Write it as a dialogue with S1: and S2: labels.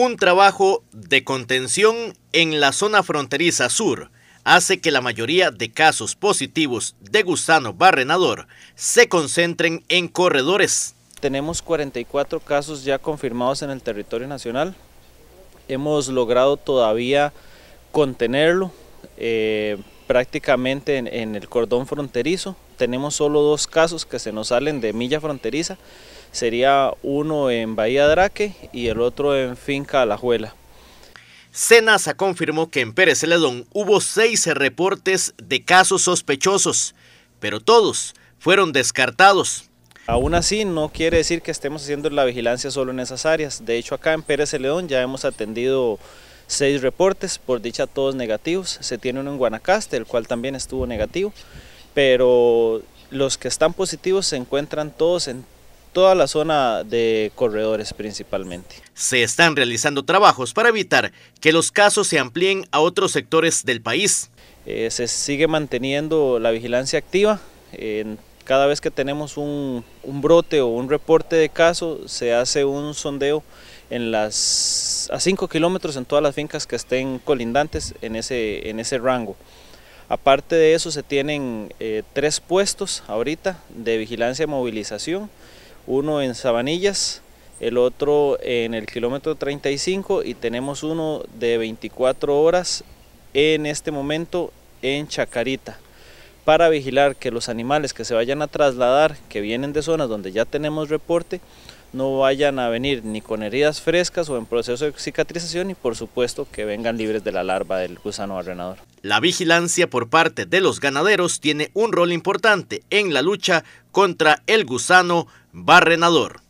S1: Un trabajo de contención en la zona fronteriza sur hace que la mayoría de casos positivos de gusano barrenador se concentren en corredores. Tenemos 44 casos ya confirmados en el territorio nacional.
S2: Hemos logrado todavía contenerlo eh, prácticamente en el cordón fronterizo. Tenemos solo dos casos que se nos salen de milla fronteriza sería uno en Bahía Draque y el otro en
S1: Finca Alajuela. Senasa confirmó que en Pérez Celedón hubo seis reportes de casos sospechosos, pero todos fueron descartados. Aún así, no quiere decir que estemos haciendo la vigilancia solo en esas áreas. De hecho, acá en Pérez
S2: Celedón ya hemos atendido seis reportes, por dicha todos negativos. Se tiene uno en Guanacaste, el cual también estuvo negativo, pero los que están positivos se encuentran
S1: todos en toda la zona de corredores principalmente. Se están realizando trabajos para evitar que los casos se amplíen a otros sectores del país. Eh, se sigue manteniendo la vigilancia activa. cada vez que tenemos un,
S2: brote o un reporte de caso, se hace un sondeo en a 5 kilómetros en todas las fincas que estén colindantes en ese, en ese rango. Aparte de eso se tienen eh, tres puestos ahorita de vigilancia y movilización uno en Sabanillas, el otro en el kilómetro 35 y tenemos uno de 24 horas en este momento en Chacarita para vigilar que los animales que se vayan a trasladar, que vienen de zonas donde ya tenemos reporte, no vayan a venir ni con heridas frescas o en proceso
S1: de cicatrización y por supuesto que vengan libres de la larva del gusano arrenador. La vigilancia por parte de los ganaderos tiene un rol importante en la lucha contra el gusano barrenador.